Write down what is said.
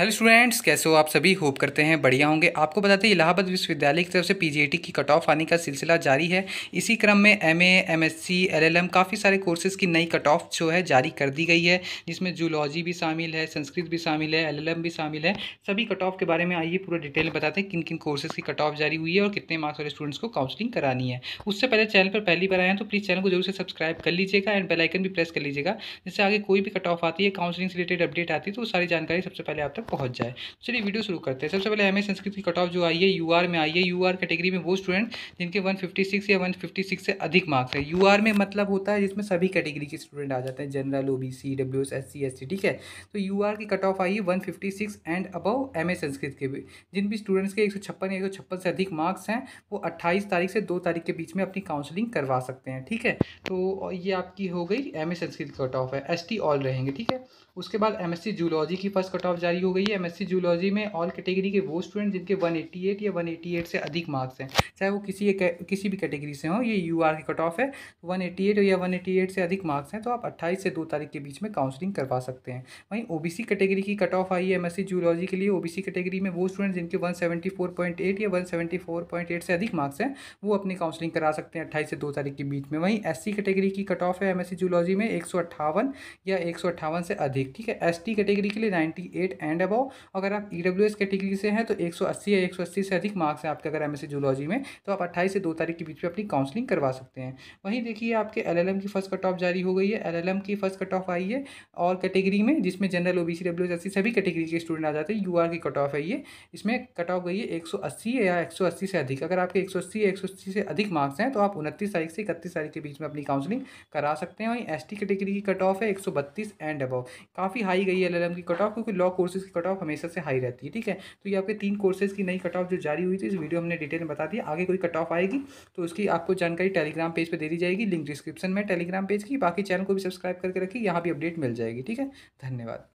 hello students कैसे हो आप सभी होप करते हैं बढ़िया होंगे आपको बताते हैं इलाहाबाद विश्वविद्यालय की तरफ से पीजीआईटी की कट ऑफ आने का सिलसिला जारी है इसी क्रम में एमए एमएससी एलएलएम काफ़ी सारे कोर्सेज़ की नई कट ऑफ जो है जारी कर दी गई है जिसमें जूलॉजी भी शामिल है संस्कृत भी शामिल है एल भी शामिल है सभी कट ऑफ के बारे में आइए पूरा डिटेल में बताते हैं किन किन कोर्सेज़ की कट ऑफ जारी हुई है और कितने मार्क्स वाले स्टूडेंट्स को काउंसलिंग करानी है उससे पहले चैनल पर पहली बार आए हैं तो प्लीज़ चैनल को जरूर से सब्सक्राइब कर लीजिएगा एंड बेलाइकन भी प्रेस कर लीजिएगा जिससे आगे कोई भी कट ऑफ आती है काउंसलिंग से रिलेटेड अपडेट आती है तो सारी जानकारी सबसे पहले आप तक पहुंच जाए चलिए वीडियो शुरू करते हैं सबसे पहले एम संस्कृत की कट ऑफ जो आई है यू में आई है यू कैटेगरी में वो स्टूडेंट जिनके वन या वन से अधिक मार्क्स है यू में मतलब होता है जिसमें सभी कैटेगरी के स्टूडेंट आ जाते हैं general O B C W S S C S T ठीक है तो यू की कट ऑफ आई है one and above M Sanskrit के भी जिन भी स्टूडेंट्स के एक या एक से अधिक मार्क्स हैं वो अट्ठाईस तारीख से दो तारीख के बीच में अपनी काउंसलिंग करवा सकते हैं ठीक है तो ये आपकी हो गई M A Sanskrit cut off है एस ऑल रहेंगे ठीक है उसके बाद एम एस सी जूलॉजी की फर्स्ट कट ऑफ जारी हो गई गई है एमएससी जूलॉजी में ऑल कैटेगरी के वो स्टूडेंट जिनके 188 या 188 से अधिक मार्क्स हैं चाहे वो किसी एक किसी भी कैटेगरी से हो ये यूआर की कट ऑफ है 188 या 188 से अधिक मार्क्स हैं तो आप 28 से 2 तारीख के बीच में काउंसलिंग करवा सकते हैं वहीं ओ कैटेगरी की कट ऑफ आई है एम जूलॉजी के लिए ओ कैटेगरी में वो स्टूडेंट जिनके वन या वन से अधिक मार्क्स हैं वो अपनी काउंसलिंग करा सकते हैं अट्ठाईस से दो तारीख के बीच में वहीं एस कैटेगरी की कट ऑफ है एम जूलॉजी में एक या एक से अधिक ठीक है एस कैटेगरी के लिए नाइन्टी एंड एंड अबाउ अगर आप ई डब्ल्यू एस कैटेगरी से हैं तो एक सौ अस्सी या एक सौ अस्सी से अधिक मार्क्स हैं आपके अगर एम एस जूलॉजी में तो आप अट्ठाईस से दो तारीख के बीच में अपनी काउंसलिंग करवा सकते हैं वहीं देखिए आपके एल एल एम की फर्स्ट कट ऑफ जारी हो गई है एल एल एम की फर्स्ट कट ऑफ आई है और कैटेगरी में जिसमें general O B C W S S C सभी कैटेगरी के स्टूडेंट आ जाते हैं यू आर की कट ऑफ है ये इसमें कट ऑफ गई है एक सौ अस्सी या एक सौ अस्सी से अधिक अगर आपके एक सौ अस्सी या एक सौ अस्सी से अधिक मार्क्स हैं तो आप उनतीस तारीख से इकतीस तारीख के बीच में अपनी काउंसलिंग करा सकते हैं वहीं एस टी कैटेगरी की कट ऑफ है एक सौ बत्तीस एंड अबाव काफ़ी हाई गई है एल एल एम की कट ऑफ क्योंकि लॉ कोर्सेज की कट ऑफ हमेशा से हाई रहती है ठीक है तो ये आपके तीन कोर्सेज की नई कट ऑफ जो जारी हुई थी इस वीडियो हमने डिटेल में बता दी आगे कोई कट ऑफ आएगी तो उसकी आपको जानकारी टेलीग्राम पेज पर दे दी जाएगी लिंक डिस्क्रिप्शन में टेलीग्राम पेज की बाकी चैनल को भी सब्सक्राइब करके रखिए यहाँ भी अपडेट मिल जाएगी ठीक है धन्यवाद